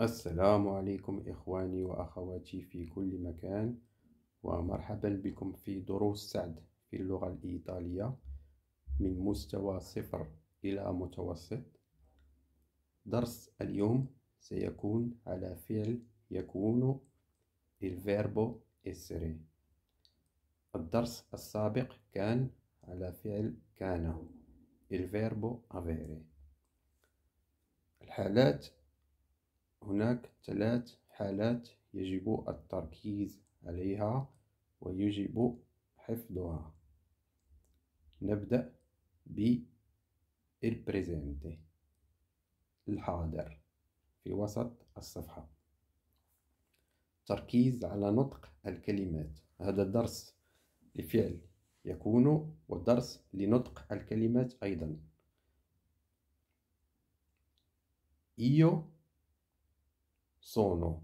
السلام عليكم إخواني وأخواتي في كل مكان ومرحبا بكم في دروس سعد في اللغة الإيطالية من مستوى صفر إلى متوسط درس اليوم سيكون على فعل يكون الفيربو إسري الدرس السابق كان على فعل كان الفيربو أفيري الحالات هناك ثلاث حالات يجب التركيز عليها ويجب حفظها نبدأ ب الحاضر في وسط الصفحة تركيز على نطق الكلمات هذا درس لفعل يكون ودرس لنطق الكلمات أيضا إيو sono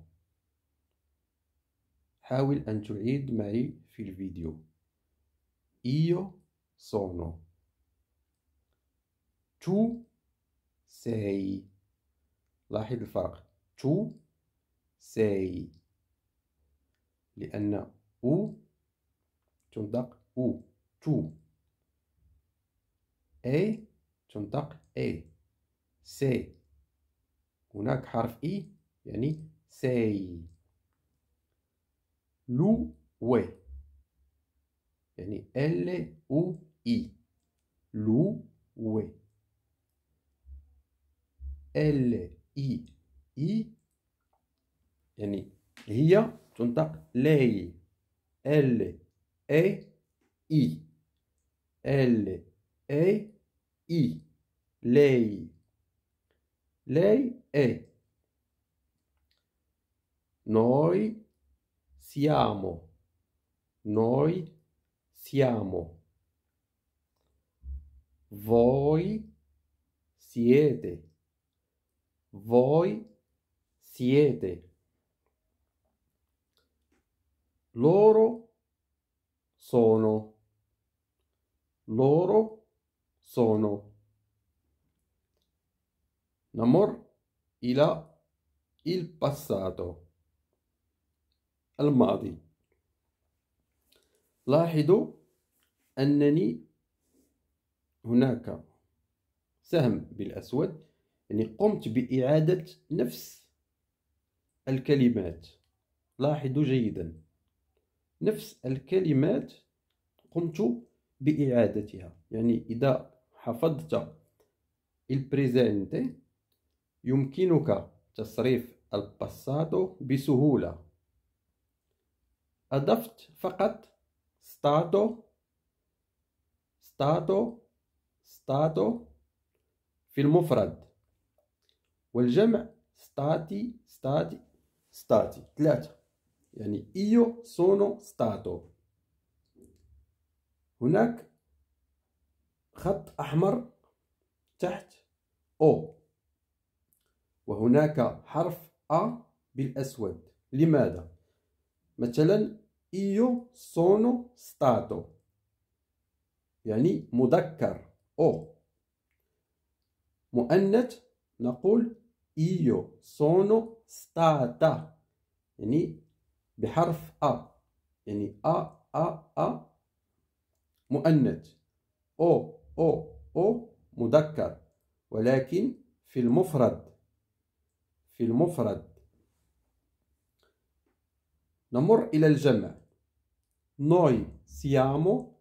حاول أن تعيد معي في الفيديو io sono tu sei لاحظ الفرق tu sei لأن u تنطق u tu اي تنطق اي سي هناك حرف اي e. Yani sei. L'ue. Yani L-U-I. L'ue. L-I-I. Yani هي تنطق lei. L-E-I. L-E-I. Lei. Lei è noi siamo. Noi siamo. Voi siete. Voi siete. Loro sono. Loro sono. Namor ila il passato. الماضي لاحظوا أنني هناك سهم بالأسود يعني قمت بإعادة نفس الكلمات لاحظوا جيدا نفس الكلمات قمت بإعادتها يعني إذا حفظت البريزنتي يمكنك تصريف الباساتو بسهولة أضفت فقط ستاتو ستاتو ستاتو في المفرد والجمع ستاتي ستاتي ستاتي ثلاثة يعني إيو سونو ستاتو هناك خط أحمر تحت أو وهناك حرف أ بالأسود لماذا؟ مثلا io sono stato يعني مذكر او مؤنث نقول ايو سونو ستاتا يعني بحرف ا يعني ا ا ا مؤنث او او او مذكر ولكن في المفرد في المفرد نمر الى الجمع Noi siamo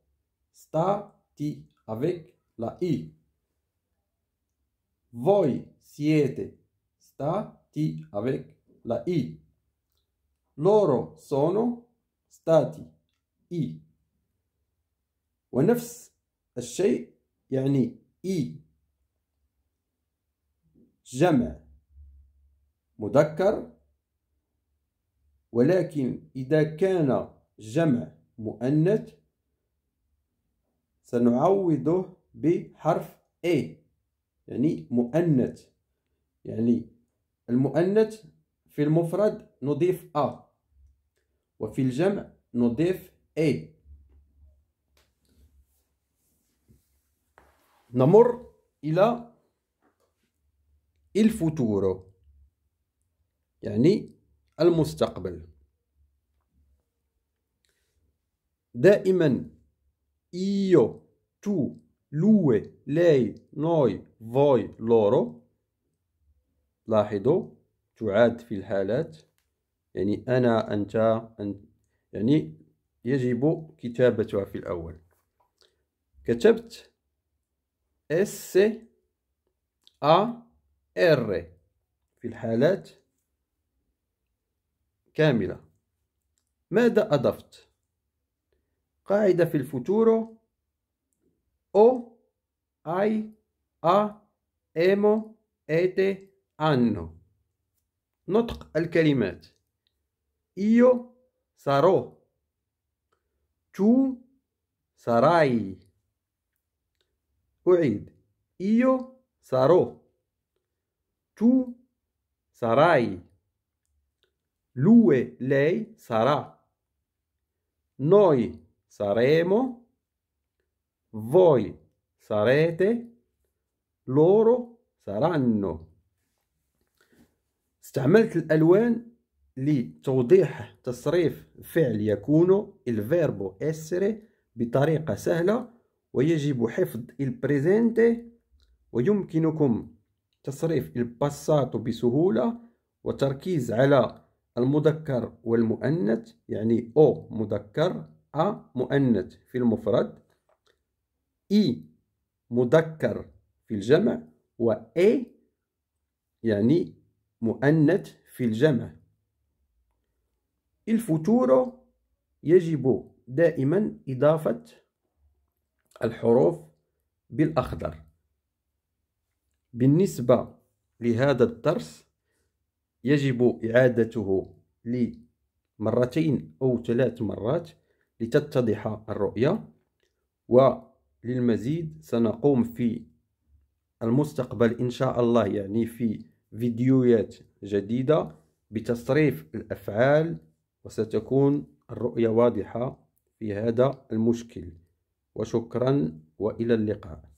stati avec la I. Voi siete stati avec la I. Loro sono stati I. ونفس الشيء يعني إي جمع مذكر ولكن إذا كان جمع مؤنث سنعوضه بحرف A يعني مؤنث يعني المؤنث في المفرد نضيف A وفي الجمع نضيف A نمر إلى الفوتورو يعني المستقبل دائما io tu lui lei noi voi loro لاحظوا تعاد في الحالات يعني أنا أنت أنت يعني يجب كتابتها في الأول كتبت S A R في الحالات كاملة ماذا أضفت؟ قاعدة في الفuturo o ai a emo ete anno نطق الكلمات io sarò tu sarai أعيد io sarò tu sarai lui lei sarà noi saremo, voi sarete, loro saranno. استعملت الألوان لتوضيح تصريف فعل يكون الفيربو essere بطريقة سهلة ويجب حفظ البريزنتي ويمكنكم تصريف الباساتو بسهولة وتركيز على المذكر والمؤنث يعني أو مذكر أ مؤنث في المفرد إي مذكر في الجمع و إي يعني مؤنث في الجمع الفوتورو يجب دائما إضافة الحروف بالأخضر بالنسبة لهذا الدرس يجب إعادته لمرتين أو ثلاث مرات لتتضح الرؤية وللمزيد سنقوم في المستقبل إن شاء الله يعني في فيديوهات جديدة بتصريف الأفعال وستكون الرؤية واضحة في هذا المشكل وشكرا وإلى اللقاء